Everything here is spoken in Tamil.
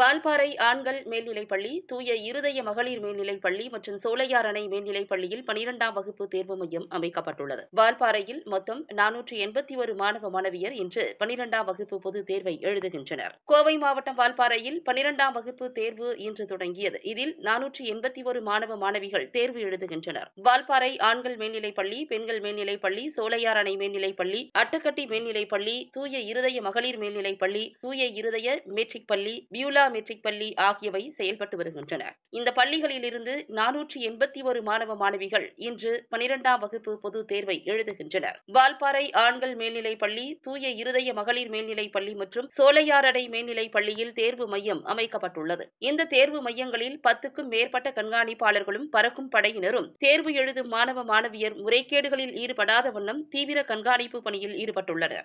வான்பாறை ஆண்கள் மேல்நிலைப்பள்ளி தூய இருதய மகளிர் மேல்நிலைப்பள்ளி மற்றும் சோலையார் அணை மேல்நிலைப்பள்ளியில் பனிரெண்டாம் வகுப்பு தேர்வு மையம் அமைக்கப்பட்டுள்ளது வால்பாறையில் மொத்தம் நானூற்றி எண்பத்தி ஒரு மாணவ மாணவியர் இன்று பனிரெண்டாம் வகுப்பு பொது தேர்வை எழுதுகின்றனர் கோவை மாவட்டம் வால்பாறையில் பனிரெண்டாம் வகுப்பு தேர்வு இன்று தொடங்கியது இதில் நானூற்றி எண்பத்தி ஒரு மாணவ மாணவிகள் தேர்வு எழுதுகின்றனர் வால்பாறை ஆண்கள் மேல்நிலைப்பள்ளி பெண்கள் மேல்நிலைப்பள்ளி சோலையார் அணை மேல்நிலைப்பள்ளி அட்டக்கட்டி மேல்நிலைப்பள்ளி தூய இருதய மகளிர் மேல்நிலைப்பள்ளி தூய இருதய மெட்ரிக் பள்ளி பியூலா அகிலா மெட்ரிக் பள்ளி ஆகியவை செயல்பட்டு வருகின்றன இந்த பள்ளிகளில் இருந்து நானூற்றி எண்பத்தி ஒரு மாணவ மாணவிகள் இன்று பனிரெண்டாம் வகுப்பு பொது தேர்வை எழுதுகின்றனர் வால்பாறை ஆண்கள் மேல்நிலைப் பள்ளி தூய இருதய மகளிர் மேல்நிலைப் பள்ளி மற்றும் சோலையாரடை மேல்நிலைப் பள்ளியில் தேர்வு மையம் அமைக்கப்பட்டுள்ளது இந்த தேர்வு மையங்களில் பத்துக்கும் மேற்பட்ட கண்காணிப்பாளர்களும் பறக்கும் படையினரும் தேர்வு எழுதும் மாணவ மாணவியர் முறைகேடுகளில் ஈடுபடாத வண்ணம் தீவிர கண்காணிப்பு பணியில் ஈடுபட்டுள்ளனர்